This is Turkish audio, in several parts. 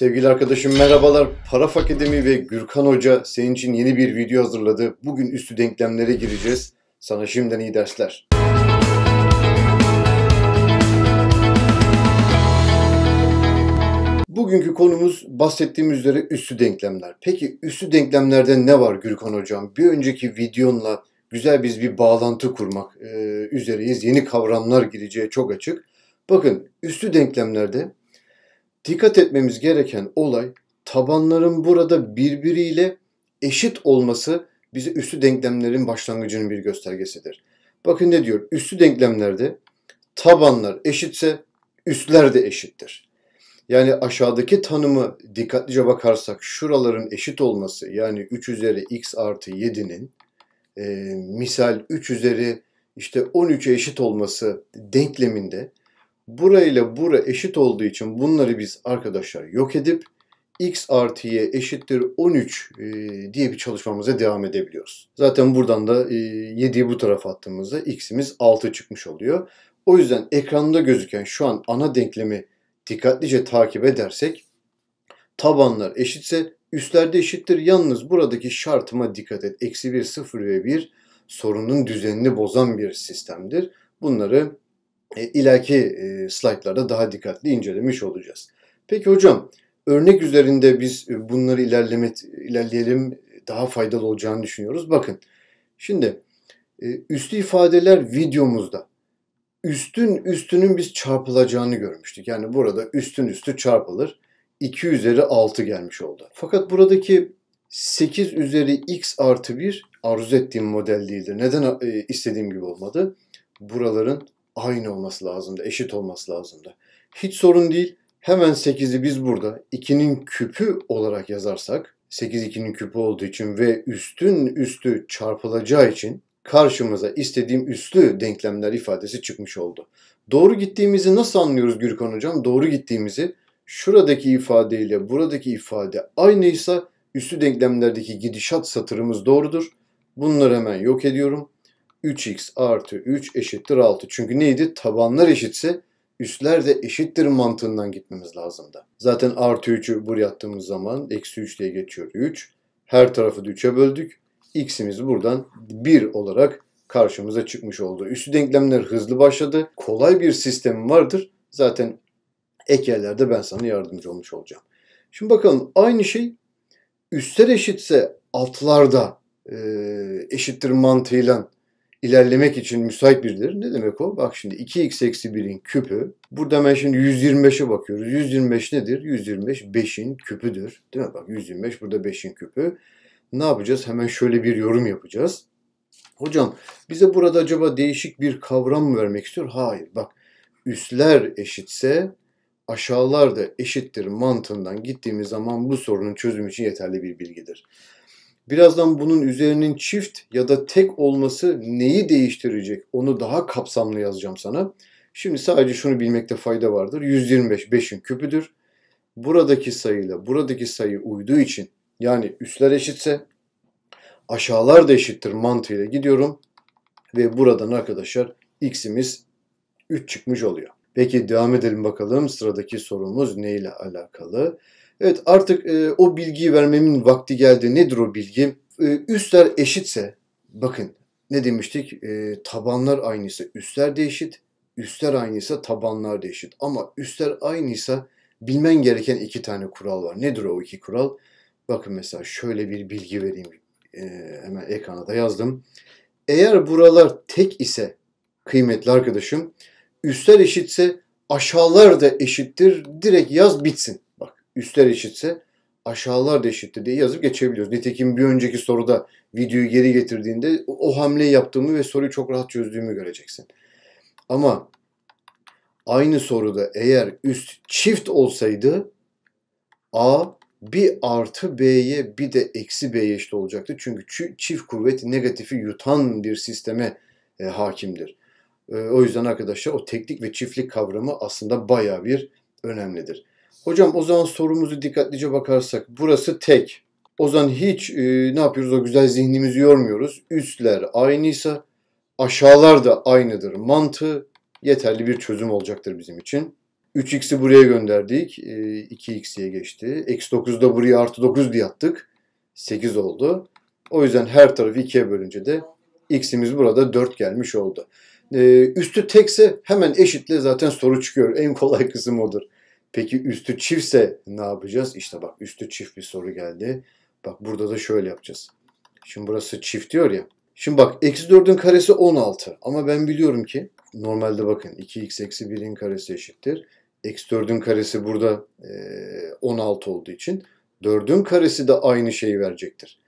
Sevgili arkadaşım merhabalar. Paraf Akademi ve Gürkan Hoca senin için yeni bir video hazırladı. Bugün üstü denklemlere gireceğiz. Sana şimdiden iyi dersler. Bugünkü konumuz bahsettiğim üzere üstü denklemler. Peki üstü denklemlerde ne var Gürkan Hocam? Bir önceki videonla güzel biz bir bağlantı kurmak e, üzereyiz. Yeni kavramlar gireceği çok açık. Bakın üstü denklemlerde dikkat etmemiz gereken olay tabanların burada birbiriyle eşit olması bize üstü denklemlerin başlangıcının bir göstergesidir. Bakın ne diyor? Üstü denklemlerde tabanlar eşitse üstler de eşittir. Yani aşağıdaki tanımı dikkatlice bakarsak şuraların eşit olması yani 3 üzeri x artı 7'nin e, misal 3 üzeri işte 13'e eşit olması denkleminde burayla bura eşit olduğu için bunları biz arkadaşlar yok edip x artı y eşittir 13 e, diye bir çalışmamıza devam edebiliyoruz. Zaten buradan da e, 7'yi bu tarafa attığımızda x'imiz 6 çıkmış oluyor. O yüzden ekranda gözüken şu an ana denklemi dikkatlice takip edersek tabanlar eşitse üstlerde eşittir. Yalnız buradaki şartıma dikkat et. Eksi 1, 0 ve 1 sorunun düzenini bozan bir sistemdir. Bunları e, ileriki e, slaytlarda daha dikkatli incelemiş olacağız. Peki hocam örnek üzerinde biz e, bunları ilerlemet, ilerleyelim daha faydalı olacağını düşünüyoruz. Bakın şimdi e, üstü ifadeler videomuzda üstün üstünün biz çarpılacağını görmüştük. Yani burada üstün üstü çarpılır. 2 üzeri 6 gelmiş oldu. Fakat buradaki 8 üzeri x artı 1 arzu ettiğim model değildir. Neden e, istediğim gibi olmadı? Buraların aynı olması lazımdı, eşit olması lazımdı. Hiç sorun değil. Hemen 8'i biz burada 2'nin küpü olarak yazarsak 8 2'nin küpü olduğu için ve üstün üstü çarpılacağı için karşımıza istediğim üstü denklemler ifadesi çıkmış oldu. Doğru gittiğimizi nasıl anlıyoruz Gürkan Hocam? Doğru gittiğimizi şuradaki ifade ile buradaki ifade aynıysa üstü denklemlerdeki gidişat satırımız doğrudur. Bunları hemen yok ediyorum. 3x artı 3 eşittir 6. Çünkü neydi? Tabanlar eşitse üstler de eşittir mantığından gitmemiz lazım Zaten artı 3'ü buraya attığımız zaman eksi 3 diye geçiyor 3. Her tarafı 3'e böldük. X'imiz buradan 1 olarak karşımıza çıkmış oldu. Üstü denklemler hızlı başladı. Kolay bir sistemi vardır. Zaten ek yerlerde ben sana yardımcı olmuş olacağım. Şimdi bakalım aynı şey üstler eşitse altlarda e, eşittir mantığıyla ilerlemek için müsait birdir. Ne demek o? Bak şimdi 2x eksi 1'in küpü. Burada ben şimdi 125'e bakıyoruz. 125 nedir? 125 5'in küpüdür. Değil mi? Bak 125 burada 5'in küpü. Ne yapacağız? Hemen şöyle bir yorum yapacağız. Hocam bize burada acaba değişik bir kavram mı vermek istiyor? Hayır. Bak üstler eşitse aşağılar da eşittir mantığından gittiğimiz zaman bu sorunun çözümü için yeterli bir bilgidir. Birazdan bunun üzerinin çift ya da tek olması neyi değiştirecek onu daha kapsamlı yazacağım sana. Şimdi sadece şunu bilmekte fayda vardır. 125 5'in küpüdür. Buradaki sayıyla buradaki sayı uyduğu için yani üstler eşitse aşağılar da eşittir mantığıyla gidiyorum. Ve buradan arkadaşlar x'imiz 3 çıkmış oluyor. Peki devam edelim bakalım sıradaki sorumuz neyle alakalı? Evet artık e, o bilgiyi vermemin vakti geldi. Nedir o bilgi? E, üstler eşitse bakın ne demiştik? E, tabanlar aynıysa üstler de eşit. Üstler aynıysa tabanlar da eşit. Ama üstler aynıysa bilmen gereken iki tane kural var. Nedir o iki kural? Bakın mesela şöyle bir bilgi vereyim. E, hemen ekrana da yazdım. Eğer buralar tek ise kıymetli arkadaşım üstler eşitse aşağılar da eşittir. Direkt yaz bitsin üstler eşitse aşağılar da eşittir diye yazıp geçebiliyoruz. Nitekim bir önceki soruda videoyu geri getirdiğinde o hamleyi yaptığımı ve soruyu çok rahat çözdüğümü göreceksin. Ama aynı soruda eğer üst çift olsaydı A bir artı B'ye bir de eksi B'ye eşit olacaktı. Çünkü çift kuvvet negatifi yutan bir sisteme e, hakimdir. E, o yüzden arkadaşlar o teknik ve çiftlik kavramı aslında baya bir önemlidir. Hocam o zaman sorumuzu dikkatlice bakarsak burası tek. O zaman hiç e, ne yapıyoruz o güzel zihnimizi yormuyoruz. Üstler aynıysa aşağılar da aynıdır. Mantığı yeterli bir çözüm olacaktır bizim için. 3x'i buraya gönderdik. E, 2x'ye geçti. Eksi 9 da buraya artı 9 diye attık. 8 oldu. O yüzden her tarafı 2'ye bölünce de x'imiz burada 4 gelmiş oldu. E, üstü tekse hemen eşitle zaten soru çıkıyor. En kolay kısım odur. Peki üstü çiftse ne yapacağız? İşte bak üstü çift bir soru geldi. Bak burada da şöyle yapacağız. Şimdi burası çift diyor ya. Şimdi bak eksi 4'ün karesi 16. Ama ben biliyorum ki normalde bakın 2x eksi 1'in karesi eşittir. Eksi 4'ün karesi burada e, 16 olduğu için 4'ün karesi de aynı şeyi verecektir.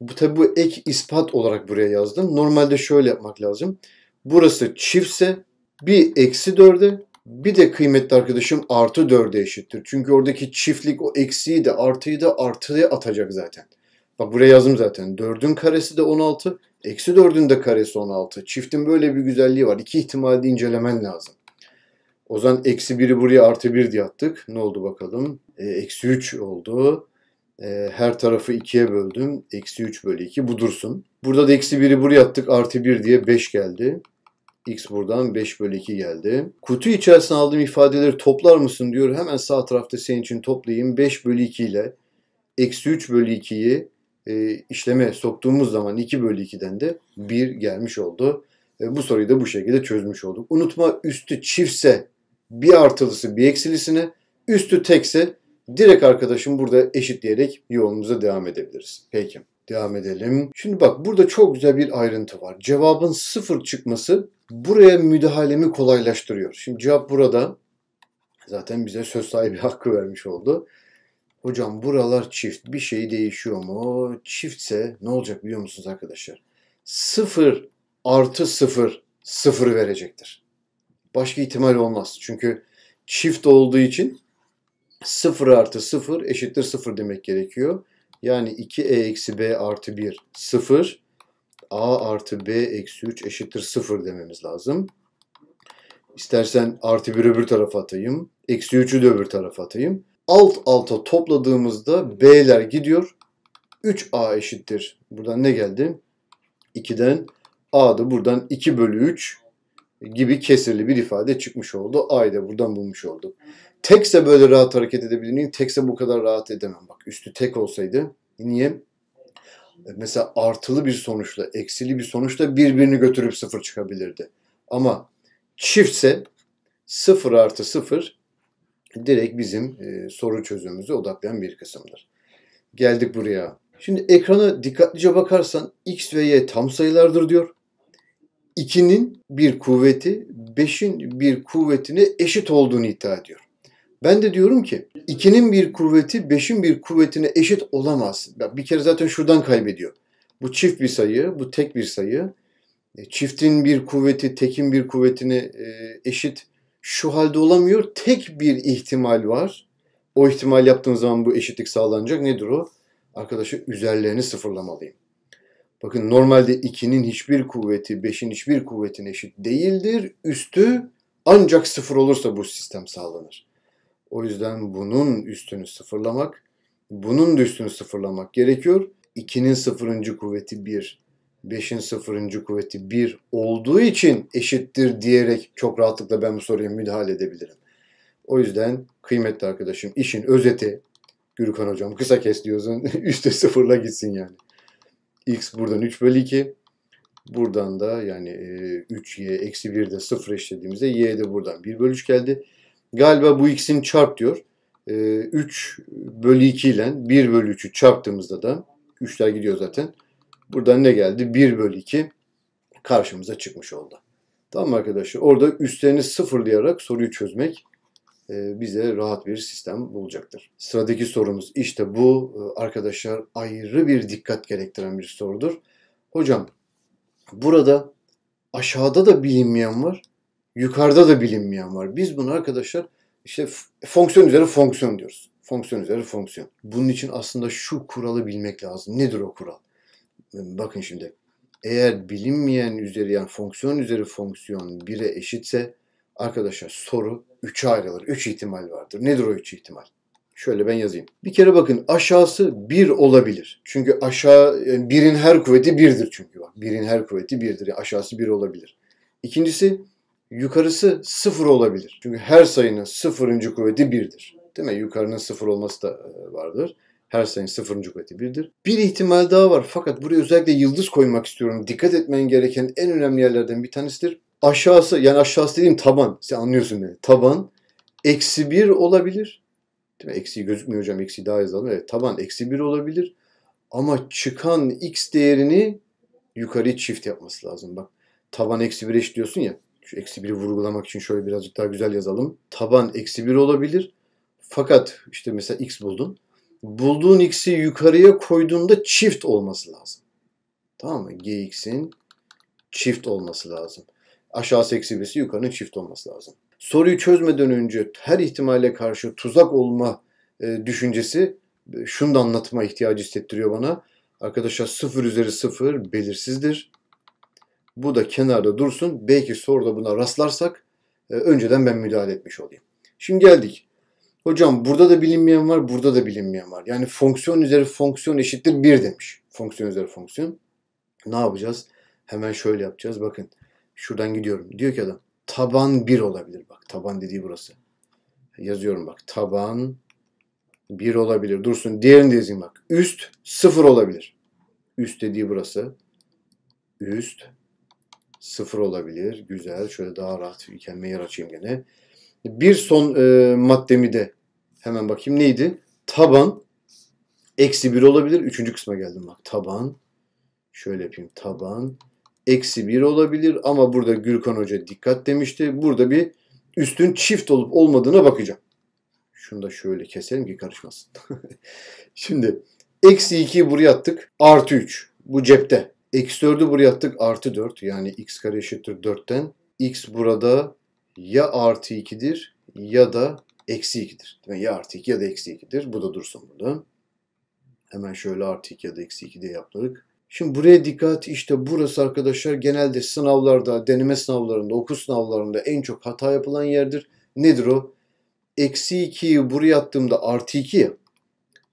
Bu tabi bu ek ispat olarak buraya yazdım. Normalde şöyle yapmak lazım. Burası çiftse bir eksi 4'e bir de kıymetli arkadaşım artı 4'e eşittir. Çünkü oradaki çiftlik o eksiği de artıyı da artıya atacak zaten. Bak buraya yazdım zaten. 4'ün karesi de 16. Eksi 4'ün de karesi 16. Çiftin böyle bir güzelliği var. İki ihtimalde incelemen lazım. O zaman eksi 1'i buraya artı 1 diye attık. Ne oldu bakalım? E, eksi 3 oldu. E, her tarafı 2'ye böldüm. Eksi 3 bölü 2 bu dursun. Burada da eksi 1'i buraya attık. Artı 1 diye 5 geldi. X buradan 5 bölü 2 geldi. Kutu içerisine aldığım ifadeleri toplar mısın diyor. Hemen sağ tarafta senin için toplayayım. 5 bölü 2 ile eksi 3 bölü 2'yi e, işleme soktuğumuz zaman 2 bölü 2'den de 1 gelmiş oldu. E, bu soruyu da bu şekilde çözmüş olduk. Unutma üstü çiftse bir artılısı bir eksilisini, üstü tekse direkt arkadaşım burada eşitleyerek yolumuza devam edebiliriz. Peki devam edelim. Şimdi bak burada çok güzel bir ayrıntı var. Cevabın sıfır çıkması buraya müdahalemi kolaylaştırıyor. Şimdi cevap burada. Zaten bize söz sahibi hakkı vermiş oldu. Hocam buralar çift. Bir şey değişiyor mu? Çiftse ne olacak biliyor musunuz arkadaşlar? 0 artı 0 sıfırı verecektir. Başka ihtimal olmaz. Çünkü çift olduğu için 0 artı 0 eşittir 0 demek gerekiyor. Yani 2e eksi b artı 1 0 a artı b eksi 3 eşittir 0 dememiz lazım. İstersen artı 1 öbür tarafa atayım. Eksi 3'ü de öbür tarafa atayım. Alt alta topladığımızda b'ler gidiyor. 3a eşittir. Buradan ne geldi? 2'den a da buradan 2 bölü 3 gibi kesirli bir ifade çıkmış oldu. A'yı da buradan bulmuş olduk. Tekse böyle rahat hareket edebilir miyim? Tekse bu kadar rahat edemem. Bak üstü tek olsaydı. Niye? E, mesela artılı bir sonuçla eksili bir sonuçla birbirini götürüp sıfır çıkabilirdi. Ama çiftse sıfır artı sıfır direkt bizim e, soru çözümümüzü odaklayan bir kısımdır. Geldik buraya. Şimdi ekrana dikkatlice bakarsan x ve y tam sayılardır diyor. 2'nin bir kuvveti 5'in bir kuvvetine eşit olduğunu iddia ediyor. Ben de diyorum ki ikinin bir kuvveti beşin bir kuvvetine eşit olamaz. Bir kere zaten şuradan kaybediyor. Bu çift bir sayı, bu tek bir sayı. E, çiftin bir kuvveti tekin bir kuvvetine e, eşit şu halde olamıyor. Tek bir ihtimal var. O ihtimal yaptığım zaman bu eşitlik sağlanacak. Nedir o? Arkadaşı üzerlerini sıfırlamalıyım. Bakın normalde 2'nin hiçbir kuvveti 5'in hiçbir kuvvetine eşit değildir. Üstü ancak sıfır olursa bu sistem sağlanır. O yüzden bunun üstünü sıfırlamak, bunun da üstünü sıfırlamak gerekiyor. 2'nin sıfırıncı kuvveti 1, 5'in sıfırıncı kuvveti 1 olduğu için eşittir diyerek çok rahatlıkla ben bu soruya müdahale edebilirim. O yüzden kıymetli arkadaşım işin özeti Gürkan hocam kısa kes diyorsun üstte sıfırla gitsin yani. X buradan 3 bölü 2. Buradan da yani 3y eksi 1 de 0 eşlediğimizde y de buradan 1 bölü 3 geldi. Galiba bu ikisini çarp diyor. 3 ee, bölü 2 ile 1 bölü 3'ü çarptığımızda da 3'ler gidiyor zaten. Buradan ne geldi? 1 bölü 2 karşımıza çıkmış oldu. Tamam arkadaşlar? Orada üstlerini sıfırlayarak soruyu çözmek e, bize rahat bir sistem bulacaktır. Sıradaki sorumuz işte bu ee, arkadaşlar ayrı bir dikkat gerektiren bir sorudur. Hocam burada aşağıda da bilinmeyen var yukarıda da bilinmeyen var. Biz bunu arkadaşlar işte fonksiyon üzeri fonksiyon diyoruz. Fonksiyon üzeri fonksiyon. Bunun için aslında şu kuralı bilmek lazım. Nedir o kural? Bakın şimdi. Eğer bilinmeyen üzeri yani fonksiyon üzeri fonksiyon 1'e eşitse arkadaşlar soru 3'e ayrılır. 3 ihtimal vardır. Nedir o 3 ihtimal? Şöyle ben yazayım. Bir kere bakın aşağısı 1 olabilir. Çünkü aşağı 1'in her kuvveti 1'dir çünkü bak. 1'in her kuvveti 1'dir. Yani aşağısı 1 olabilir. İkincisi Yukarısı sıfır olabilir. Çünkü her sayının sıfırıncı kuvveti birdir. Değil mi? Yukarının sıfır olması da e, vardır. Her sayının sıfırıncı kuvveti birdir. Bir ihtimal daha var fakat buraya özellikle yıldız koymak istiyorum. Dikkat etmen gereken en önemli yerlerden bir tanesidir. Aşağısı yani aşağısı dediğim taban. Sen anlıyorsun beni. Taban eksi bir olabilir. Değil mi? Eksi gözükmüyor hocam. Eksi daha yazalım. Evet taban eksi bir olabilir. Ama çıkan x değerini yukarı çift yapması lazım. Bak taban eksi bir eşliyorsun ya. Şu eksi biri vurgulamak için şöyle birazcık daha güzel yazalım. Taban eksi bir olabilir. Fakat işte mesela x buldun. Bulduğun x'i yukarıya koyduğunda çift olması lazım. Tamam mı? gx'in çift olması lazım. Aşağısı eksi birisi yukarının çift olması lazım. Soruyu çözmeden önce her ihtimale karşı tuzak olma e, düşüncesi e, şunu da anlatma ihtiyacı hissettiriyor bana. Arkadaşlar 0 üzeri 0 belirsizdir. Bu da kenarda dursun. Belki soruda buna rastlarsak e, önceden ben müdahale etmiş olayım. Şimdi geldik. Hocam burada da bilinmeyen var, burada da bilinmeyen var. Yani fonksiyon üzeri fonksiyon eşittir 1 demiş. Fonksiyon üzeri fonksiyon. Ne yapacağız? Hemen şöyle yapacağız. Bakın şuradan gidiyorum. Diyor ki adam taban 1 olabilir. Bak taban dediği burası. Yazıyorum bak. Taban 1 olabilir. Dursun. Diğerini de yazayım bak. Üst 0 olabilir. Üst dediği burası. Üst Sıfır olabilir. Güzel. Şöyle daha rahat kendime yer açayım gene. Bir son e, maddemi de hemen bakayım neydi? Taban eksi bir olabilir. Üçüncü kısma geldim bak. Taban. Şöyle yapayım. Taban eksi bir olabilir. Ama burada Gürkan Hoca dikkat demişti. Burada bir üstün çift olup olmadığına bakacağım. Şunu da şöyle keselim ki karışmasın. Şimdi eksi 2'yi buraya attık. Artı 3. Bu cepte. Eksi 4'ü buraya attık artı 4. Yani x kare eşittir 4'ten. x burada ya artı 2'dir ya da eksi 2'dir. Yani ya artı 2 ya da eksi 2'dir. Bu da dursun burada. Hemen şöyle artı 2 ya da eksi 2 diye yaptık. Şimdi buraya dikkat işte burası arkadaşlar genelde sınavlarda, deneme sınavlarında, okul sınavlarında en çok hata yapılan yerdir. Nedir o? Eksi 2'yi buraya attığımda artı 2 ya.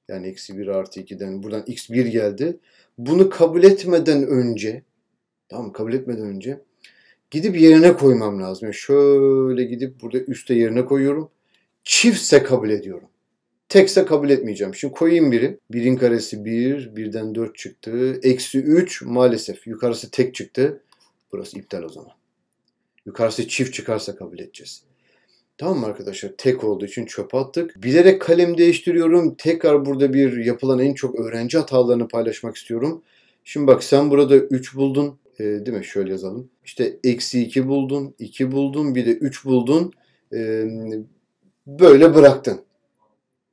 Yani eksi 1 artı 2'den buradan x1 geldi bunu kabul etmeden önce tamam kabul etmeden önce gidip yerine koymam lazım. Yani şöyle gidip burada üste yerine koyuyorum. Çiftse kabul ediyorum. Tekse kabul etmeyeceğim. Şimdi koyayım biri. Birin karesi 1, bir, birden 4 çıktı. Eksi 3 maalesef. Yukarısı tek çıktı. Burası iptal o zaman. Yukarısı çift çıkarsa kabul edeceğiz. Tamam mı arkadaşlar? Tek olduğu için çöp attık. Bilerek kalem değiştiriyorum. Tekrar burada bir yapılan en çok öğrenci hatalarını paylaşmak istiyorum. Şimdi bak sen burada 3 buldun. E, değil mi? Şöyle yazalım. İşte eksi 2 buldun, 2 buldun, bir de 3 buldun. E, böyle bıraktın.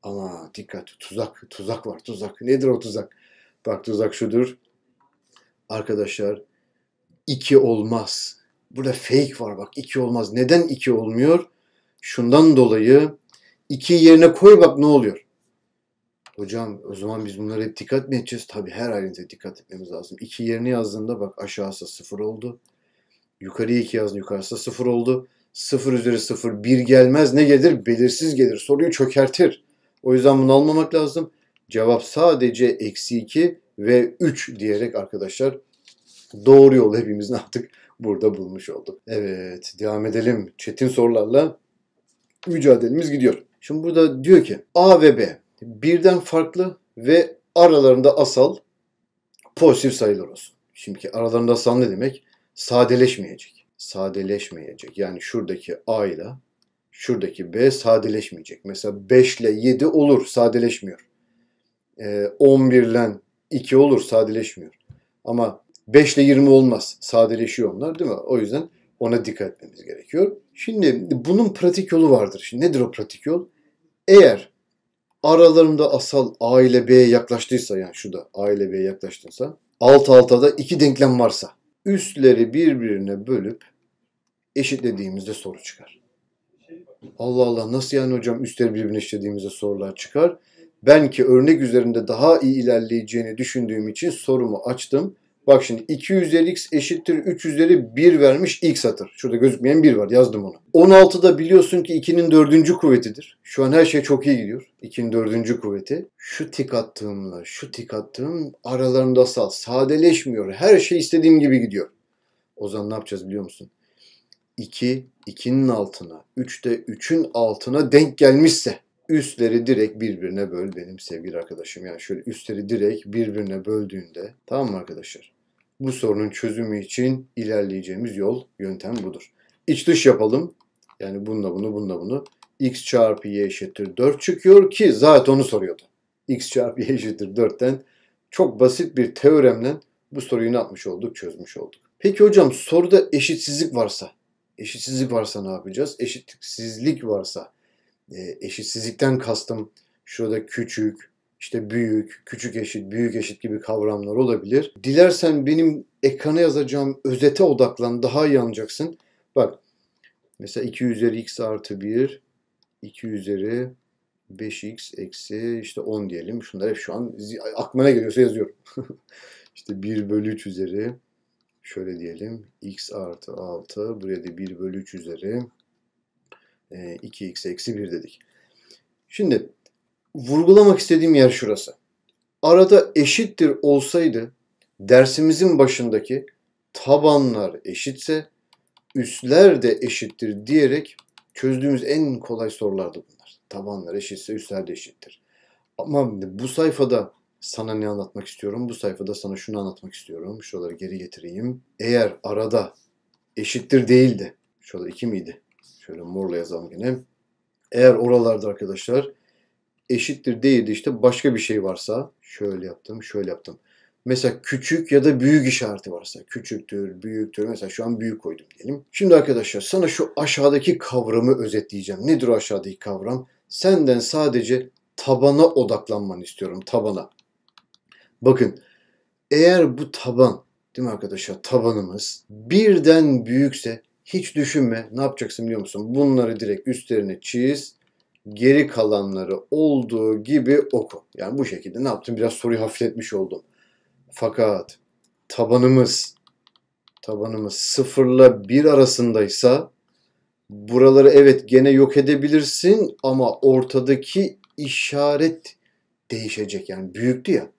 Ama dikkat tuzak, tuzak var tuzak. Nedir o tuzak? Bak tuzak şudur. Arkadaşlar 2 olmaz. Burada fake var bak 2 olmaz. Neden 2 olmuyor? Şundan dolayı iki yerine koy bak ne oluyor. Hocam o zaman biz bunlara hep dikkat mi edeceğiz? tabi her halinize dikkat etmemiz lazım. İki yerine yazdığında bak aşağısı sıfır oldu. Yukarıya iki yazdın yukarısı sıfır oldu. Sıfır üzeri sıfır bir gelmez ne gelir? Belirsiz gelir. Soruyu çökertir. O yüzden bunu almamak lazım. Cevap sadece eksi iki ve üç diyerek arkadaşlar doğru yolu hepimiz ne yaptık? Burada bulmuş olduk. Evet devam edelim çetin sorularla mücadelemiz gidiyor. Şimdi burada diyor ki A ve B birden farklı ve aralarında asal pozitif sayılar olsun. Şimdiki aralarında asal ne demek? Sadeleşmeyecek. Sadeleşmeyecek. Yani şuradaki A ile şuradaki B sadeleşmeyecek. Mesela 5 ile 7 olur sadeleşmiyor. Ee, 11 ile 2 olur sadeleşmiyor. Ama 5 ile 20 olmaz. Sadeleşiyor onlar değil mi? O yüzden ona dikkat etmemiz gerekiyor. Şimdi bunun pratik yolu vardır. Şimdi nedir o pratik yol? Eğer aralarında asal A ile B'ye yaklaştıysa yani şu A ile B'ye yaklaştıysa alt alta da iki denklem varsa üstleri birbirine bölüp eşitlediğimizde soru çıkar. Allah Allah nasıl yani hocam üstleri birbirine eşitlediğimizde sorular çıkar. Ben ki örnek üzerinde daha iyi ilerleyeceğini düşündüğüm için sorumu açtım. Bak şimdi 2 x eşittir 3 üzeri 1 vermiş ilk satır. Şurada gözükmeyen 1 var yazdım onu. 16'da biliyorsun ki 2'nin 4. kuvvetidir. Şu an her şey çok iyi gidiyor. 2'nin 4. kuvveti. Şu tik attığımla şu tik attığım aralarında sal. Sadeleşmiyor. Her şey istediğim gibi gidiyor. O zaman ne yapacağız biliyor musun? 2, 2'nin altına, 3 de 3'ün altına denk gelmişse üstleri direkt birbirine böl benim sevgili arkadaşım. Yani şöyle üstleri direkt birbirine böldüğünde tamam mı arkadaşlar? Bu sorunun çözümü için ilerleyeceğimiz yol, yöntem budur. İç dış yapalım. Yani bununla bunu, bununla bunu. x çarpı y eşittir 4 çıkıyor ki zaten onu soruyordu. x çarpı y eşittir 4'ten çok basit bir teoremle bu soruyu ne yapmış olduk, çözmüş olduk. Peki hocam soruda eşitsizlik varsa, eşitsizlik varsa ne yapacağız? Eşitsizlik varsa ee, eşitsizlikten kastım şurada küçük, işte büyük, küçük eşit, büyük eşit gibi kavramlar olabilir. Dilersen benim ekrana yazacağım özete odaklan daha iyi anlayacaksın. Bak mesela 2 üzeri x artı 1, 2 üzeri 5x eksi işte 10 diyelim. Şunlar hep şu an aklına geliyorsa yazıyorum. İşte 1 bölü 3 üzeri şöyle diyelim x artı 6 buraya da 1 bölü 3 üzeri 2x e, eksi 1 dedik. Şimdi vurgulamak istediğim yer şurası. Arada eşittir olsaydı dersimizin başındaki tabanlar eşitse üstler de eşittir diyerek çözdüğümüz en kolay sorulardı bunlar. Tabanlar eşitse üstler de eşittir. Ama bu sayfada sana ne anlatmak istiyorum? Bu sayfada sana şunu anlatmak istiyorum. Şuraları geri getireyim. Eğer arada eşittir değildi. Şurada 2 miydi? Şöyle morla yazalım yine. Eğer oralarda arkadaşlar eşittir değildi işte başka bir şey varsa şöyle yaptım şöyle yaptım. Mesela küçük ya da büyük işareti varsa küçüktür, büyüktür. Mesela şu an büyük koydum diyelim. Şimdi arkadaşlar sana şu aşağıdaki kavramı özetleyeceğim. Nedir o aşağıdaki kavram? Senden sadece tabana odaklanmanı istiyorum. Tabana. Bakın eğer bu taban değil mi arkadaşlar tabanımız birden büyükse hiç düşünme. Ne yapacaksın biliyor musun? Bunları direkt üstlerine çiz. Geri kalanları olduğu gibi oku. Yani bu şekilde ne yaptım? Biraz soruyu hafifletmiş oldum. Fakat tabanımız tabanımız sıfırla bir arasındaysa buraları evet gene yok edebilirsin ama ortadaki işaret değişecek. Yani büyüktü ya.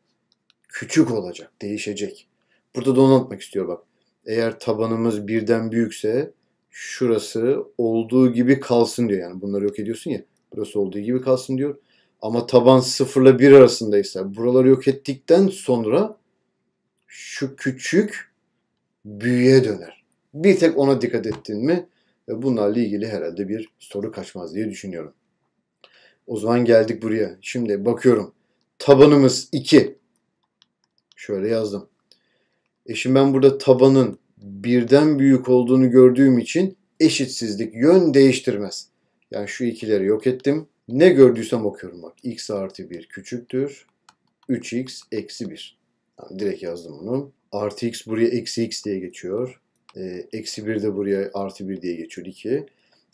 Küçük olacak, değişecek. Burada da onu anlatmak istiyor bak eğer tabanımız birden büyükse şurası olduğu gibi kalsın diyor. Yani bunları yok ediyorsun ya. Burası olduğu gibi kalsın diyor. Ama taban sıfırla bir 1 arasındaysa buraları yok ettikten sonra şu küçük büyüye döner. Bir tek ona dikkat ettin mi? Ve bunlarla ilgili herhalde bir soru kaçmaz diye düşünüyorum. O zaman geldik buraya. Şimdi bakıyorum. Tabanımız 2. Şöyle yazdım. Eşim ben burada tabanın birden büyük olduğunu gördüğüm için eşitsizlik yön değiştirmez. Yani şu ikileri yok ettim. Ne gördüysem okuyorum bak. x artı 1 küçüktür. 3x eksi 1. Yani direkt yazdım bunu. Artı x buraya eksi x diye geçiyor. E, eksi 1 de buraya artı 1 diye geçiyor 2.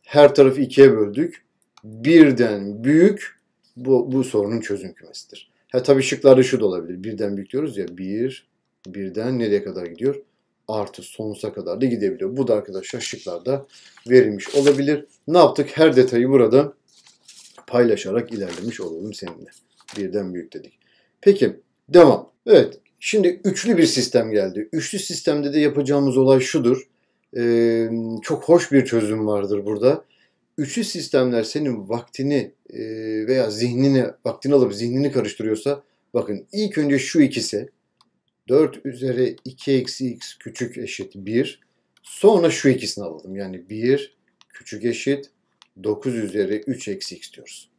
Her tarafı 2'ye böldük. Birden büyük bu, bu sorunun çözüm kümesidir. Ha tabii şıklarda şu da olabilir. Birden büyük diyoruz ya. 1, birden nereye kadar gidiyor? Artı sonsuza kadar da gidebiliyor. Bu da arkadaşlar şıklarda verilmiş olabilir. Ne yaptık? Her detayı burada paylaşarak ilerlemiş olalım seninle. Birden büyük dedik. Peki devam. Evet şimdi üçlü bir sistem geldi. Üçlü sistemde de yapacağımız olay şudur. Ee, çok hoş bir çözüm vardır burada. Üçlü sistemler senin vaktini e, veya zihnini, vaktini alıp zihnini karıştırıyorsa bakın ilk önce şu ikisi 4 üzeri 2 eksi x küçük eşit 1. Sonra şu ikisini alalım. Yani 1 küçük eşit 9 üzeri 3 eksi x diyoruz.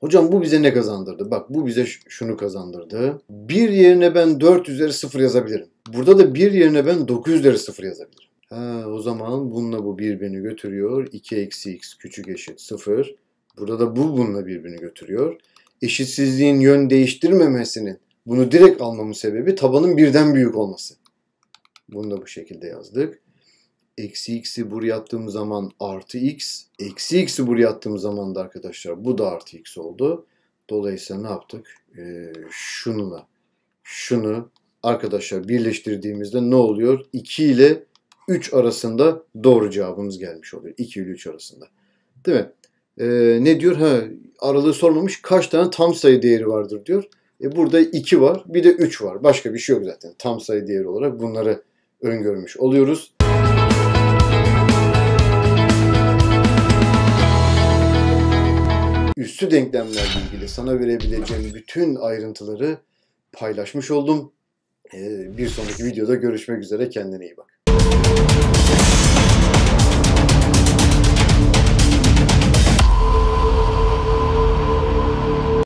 Hocam bu bize ne kazandırdı? Bak bu bize şunu kazandırdı. 1 yerine ben 4 üzeri 0 yazabilirim. Burada da 1 yerine ben 9 üzeri 0 yazabilirim. Ha, o zaman bununla bu birbirini götürüyor. 2 eksi x küçük eşit 0. Burada da bu bununla birbirini götürüyor. Eşitsizliğin yön değiştirmemesinin bunu direkt almamın sebebi tabanın birden büyük olması. Bunu da bu şekilde yazdık. Eksi x'i buraya attığım zaman artı x. Eksi x'i buraya attığım zaman da arkadaşlar bu da artı x oldu. Dolayısıyla ne yaptık? Ee, şununla şunu arkadaşlar birleştirdiğimizde ne oluyor? 2 ile 3 arasında doğru cevabımız gelmiş oluyor. 2 ile 3 arasında. Değil mi? Ee, ne diyor? Ha, aralığı sormamış. Kaç tane tam sayı değeri vardır diyor. E burada 2 var bir de 3 var. Başka bir şey yok zaten. Tam sayı değeri olarak bunları öngörmüş oluyoruz. Üstü denklemlerle ilgili sana verebileceğim bütün ayrıntıları paylaşmış oldum. E, bir sonraki videoda görüşmek üzere. Kendine iyi bak.